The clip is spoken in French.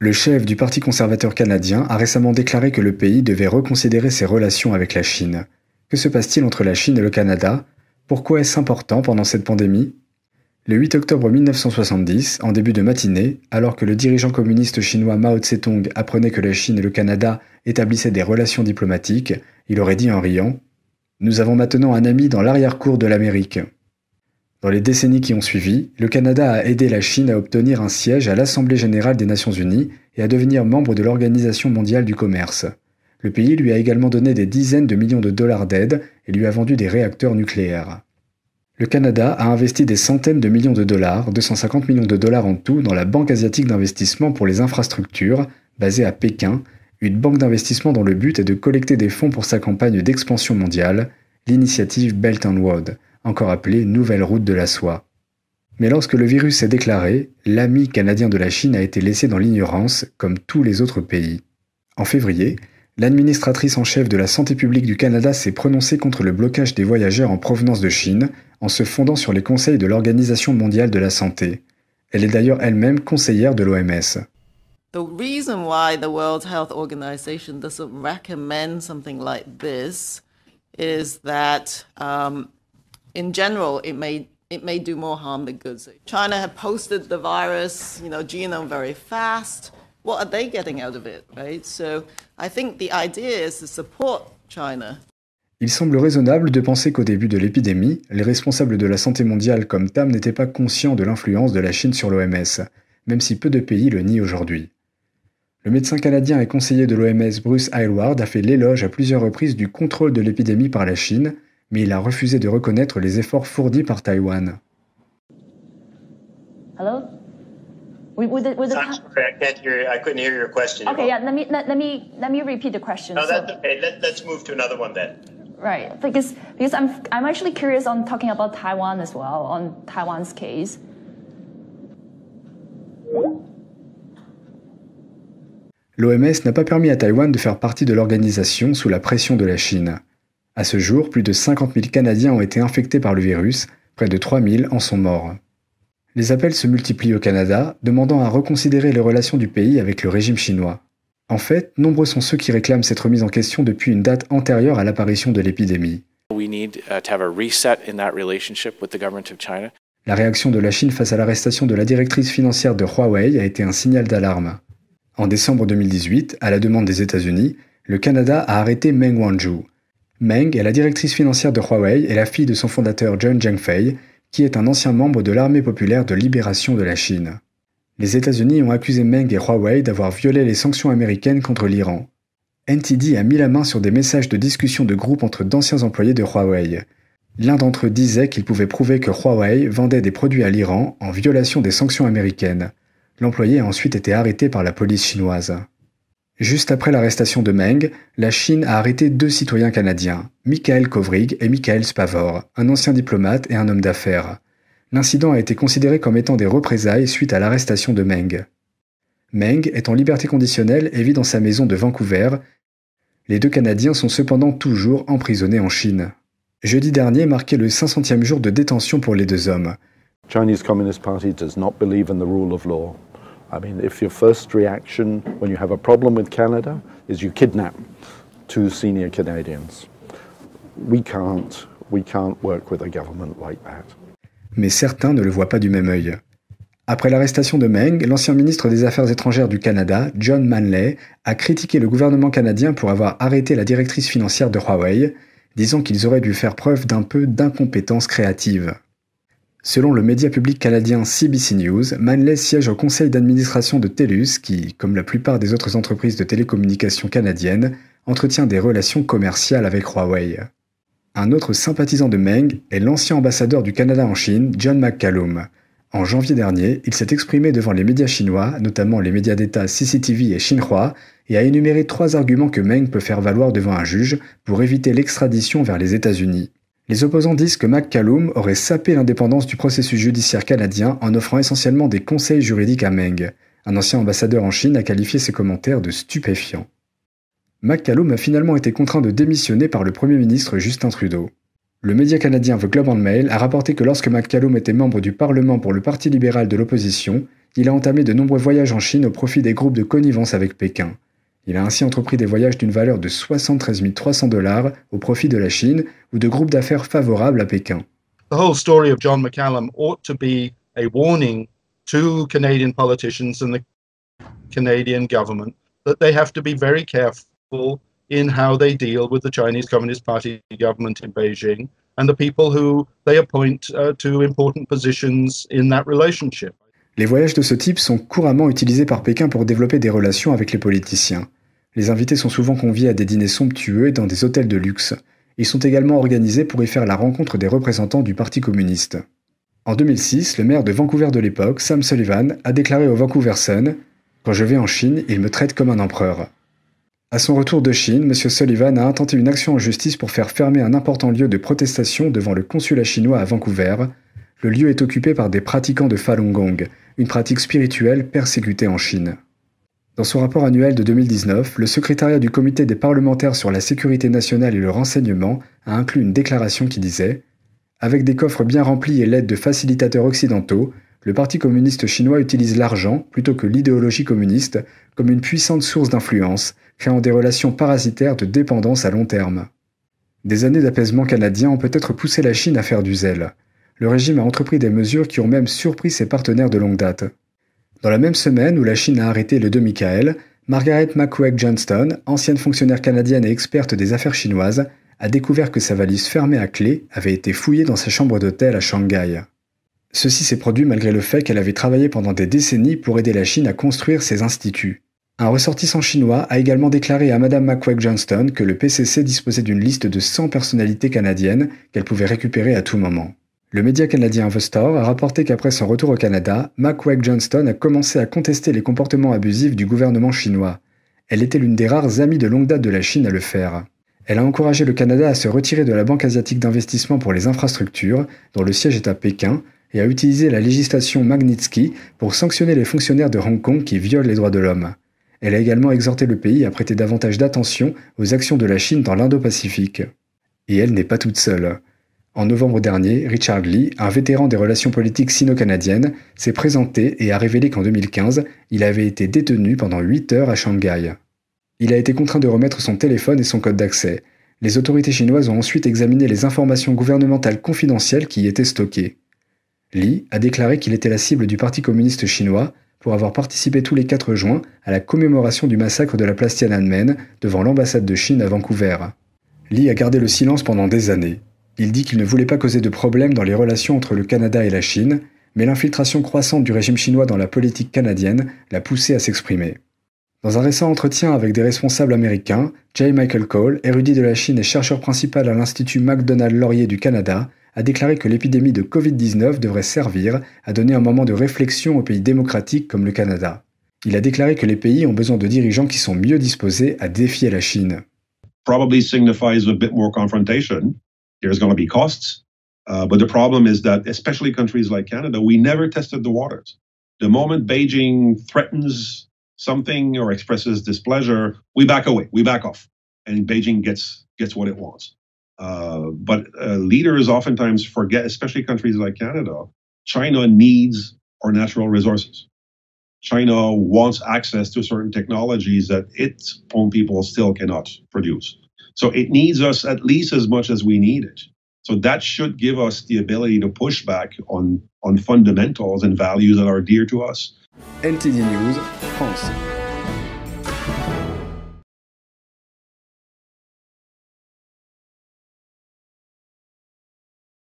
Le chef du Parti conservateur canadien a récemment déclaré que le pays devait reconsidérer ses relations avec la Chine. Que se passe-t-il entre la Chine et le Canada Pourquoi est-ce important pendant cette pandémie Le 8 octobre 1970, en début de matinée, alors que le dirigeant communiste chinois Mao tse apprenait que la Chine et le Canada établissaient des relations diplomatiques, il aurait dit en riant ⁇ Nous avons maintenant un ami dans l'arrière-cour de l'Amérique ⁇ dans les décennies qui ont suivi, le Canada a aidé la Chine à obtenir un siège à l'Assemblée générale des Nations unies et à devenir membre de l'Organisation mondiale du commerce. Le pays lui a également donné des dizaines de millions de dollars d'aide et lui a vendu des réacteurs nucléaires. Le Canada a investi des centaines de millions de dollars, 250 millions de dollars en tout, dans la Banque asiatique d'investissement pour les infrastructures, basée à Pékin, une banque d'investissement dont le but est de collecter des fonds pour sa campagne d'expansion mondiale, l'initiative Belt and Road, encore appelée Nouvelle Route de la Soie. Mais lorsque le virus s'est déclaré, l'ami canadien de la Chine a été laissé dans l'ignorance, comme tous les autres pays. En février, l'administratrice en chef de la santé publique du Canada s'est prononcée contre le blocage des voyageurs en provenance de Chine, en se fondant sur les conseils de l'Organisation mondiale de la santé. Elle est d'ailleurs elle-même conseillère de l'OMS. The reason why the World Health Organization doesn't recommend something like this is that um, virus, Il semble raisonnable de penser qu'au début de l'épidémie, les responsables de la santé mondiale comme Tam n'étaient pas conscients de l'influence de la Chine sur l'OMS, même si peu de pays le nient aujourd'hui. Le médecin canadien et conseiller de l'OMS Bruce Aylward a fait l'éloge à plusieurs reprises du contrôle de l'épidémie par la Chine mais il a refusé de reconnaître les efforts fournis par Taïwan. Hello? With with the... I'm sorry, I can't hear. I couldn't hear your question. Okay, yeah. Let me let, me let me repeat the question. No, that's so... okay. let's move to another one then. Right, because because I'm I'm actually curious on talking about Taiwan as well on Taiwan's case. L'OMS n'a pas permis à Taïwan de faire partie de l'organisation sous la pression de la Chine. À ce jour, plus de 50 000 Canadiens ont été infectés par le virus, près de 3 000 en sont morts. Les appels se multiplient au Canada, demandant à reconsidérer les relations du pays avec le régime chinois. En fait, nombreux sont ceux qui réclament cette remise en question depuis une date antérieure à l'apparition de l'épidémie. La réaction de la Chine face à l'arrestation de la directrice financière de Huawei a été un signal d'alarme. En décembre 2018, à la demande des États-Unis, le Canada a arrêté Meng Wanzhou, Meng est la directrice financière de Huawei et la fille de son fondateur John Zhengfei, qui est un ancien membre de l'armée populaire de libération de la Chine. Les États-Unis ont accusé Meng et Huawei d'avoir violé les sanctions américaines contre l'Iran. NTD a mis la main sur des messages de discussion de groupe entre d'anciens employés de Huawei. L'un d'entre eux disait qu'il pouvait prouver que Huawei vendait des produits à l'Iran en violation des sanctions américaines. L'employé a ensuite été arrêté par la police chinoise. Juste après l'arrestation de Meng, la Chine a arrêté deux citoyens canadiens, Michael Kovrig et Michael Spavor, un ancien diplomate et un homme d'affaires. L'incident a été considéré comme étant des représailles suite à l'arrestation de Meng. Meng est en liberté conditionnelle et vit dans sa maison de Vancouver. Les deux Canadiens sont cependant toujours emprisonnés en Chine. Jeudi dernier marquait le 500e jour de détention pour les deux hommes. Chinese Communist Party does not believe in the rule of law. I mean, if your first reaction when you have a problem with Canada is you kidnap two senior Canadians, we can't, we can't work with a government like that. Mais certains ne le voient pas du même œil. Après l'arrestation de Meng, l'ancien ministre des Affaires étrangères du Canada, John Manley, a critiqué le gouvernement canadien pour avoir arrêté la directrice financière de Huawei, disant qu'ils auraient dû faire preuve d'un peu d'incompétence créative. Selon le média public canadien CBC News, Manley siège au conseil d'administration de TELUS qui, comme la plupart des autres entreprises de télécommunications canadiennes, entretient des relations commerciales avec Huawei. Un autre sympathisant de Meng est l'ancien ambassadeur du Canada en Chine, John McCallum. En janvier dernier, il s'est exprimé devant les médias chinois, notamment les médias d'État CCTV et Xinhua, et a énuméré trois arguments que Meng peut faire valoir devant un juge pour éviter l'extradition vers les États-Unis. Les opposants disent que McCallum aurait sapé l'indépendance du processus judiciaire canadien en offrant essentiellement des conseils juridiques à Meng. Un ancien ambassadeur en Chine a qualifié ses commentaires de stupéfiants. McCallum a finalement été contraint de démissionner par le Premier ministre Justin Trudeau. Le média canadien The Globe and Mail a rapporté que lorsque McCallum était membre du Parlement pour le Parti libéral de l'opposition, il a entamé de nombreux voyages en Chine au profit des groupes de connivence avec Pékin. Il a ainsi entrepris des voyages d'une valeur de 73 300 dollars au profit de la Chine ou de groupes d'affaires favorables à Pékin. The whole story of John McCallum ought to be a warning to Canadian politicians and the Canadian government that they have to be very careful in how they deal with the Chinese Communist Party government in Beijing and the people who they appoint uh, to important positions in that relationship. Les voyages de ce type sont couramment utilisés par Pékin pour développer des relations avec les politiciens. Les invités sont souvent conviés à des dîners somptueux et dans des hôtels de luxe. Ils sont également organisés pour y faire la rencontre des représentants du Parti communiste. En 2006, le maire de Vancouver de l'époque, Sam Sullivan, a déclaré au Vancouver Sun Quand je vais en Chine, ils me traitent comme un empereur. À son retour de Chine, M. Sullivan a intenté une action en justice pour faire fermer un important lieu de protestation devant le consulat chinois à Vancouver. Le lieu est occupé par des pratiquants de Falun Gong, une pratique spirituelle persécutée en Chine. Dans son rapport annuel de 2019, le secrétariat du Comité des parlementaires sur la sécurité nationale et le renseignement a inclus une déclaration qui disait Avec des coffres bien remplis et l'aide de facilitateurs occidentaux, le Parti communiste chinois utilise l'argent, plutôt que l'idéologie communiste, comme une puissante source d'influence, créant des relations parasitaires de dépendance à long terme. Des années d'apaisement canadien ont peut-être poussé la Chine à faire du zèle. Le régime a entrepris des mesures qui ont même surpris ses partenaires de longue date. Dans la même semaine où la Chine a arrêté le 2 Michael, Margaret McCuaig Johnston, ancienne fonctionnaire canadienne et experte des affaires chinoises, a découvert que sa valise fermée à clé avait été fouillée dans sa chambre d'hôtel à Shanghai. Ceci s'est produit malgré le fait qu'elle avait travaillé pendant des décennies pour aider la Chine à construire ses instituts. Un ressortissant chinois a également déclaré à Madame McQuaig Johnston que le PCC disposait d'une liste de 100 personnalités canadiennes qu'elle pouvait récupérer à tout moment. Le média canadien Investor a rapporté qu'après son retour au Canada, Ma Johnston a commencé à contester les comportements abusifs du gouvernement chinois. Elle était l'une des rares amies de longue date de la Chine à le faire. Elle a encouragé le Canada à se retirer de la Banque asiatique d'investissement pour les infrastructures, dont le siège est à Pékin, et à utiliser la législation Magnitsky pour sanctionner les fonctionnaires de Hong Kong qui violent les droits de l'homme. Elle a également exhorté le pays à prêter davantage d'attention aux actions de la Chine dans l'Indo-Pacifique. Et elle n'est pas toute seule. En novembre dernier, Richard Lee, un vétéran des relations politiques sino-canadiennes, s'est présenté et a révélé qu'en 2015, il avait été détenu pendant 8 heures à Shanghai. Il a été contraint de remettre son téléphone et son code d'accès. Les autorités chinoises ont ensuite examiné les informations gouvernementales confidentielles qui y étaient stockées. Lee a déclaré qu'il était la cible du Parti communiste chinois pour avoir participé tous les 4 juin à la commémoration du massacre de la place Tiananmen devant l'ambassade de Chine à Vancouver. Lee a gardé le silence pendant des années. Il dit qu'il ne voulait pas causer de problème dans les relations entre le Canada et la Chine, mais l'infiltration croissante du régime chinois dans la politique canadienne l'a poussé à s'exprimer. Dans un récent entretien avec des responsables américains, J. Michael Cole, érudit de la Chine et chercheur principal à l'Institut MacDonald Laurier du Canada, a déclaré que l'épidémie de Covid-19 devrait servir à donner un moment de réflexion aux pays démocratiques comme le Canada. Il a déclaré que les pays ont besoin de dirigeants qui sont mieux disposés à défier la Chine. confrontation. There's going to be costs. Uh, but the problem is that, especially countries like Canada, we never tested the waters. The moment Beijing threatens something or expresses displeasure, we back away, we back off, and Beijing gets gets what it wants. Uh, but uh, leaders oftentimes forget, especially countries like Canada, China needs our natural resources. China wants access to certain technologies that its own people still cannot produce. So it needs us at least as much as we need it. So that should give us the ability to push back on, on fundamentals and values that are dear to us. NTD News, France.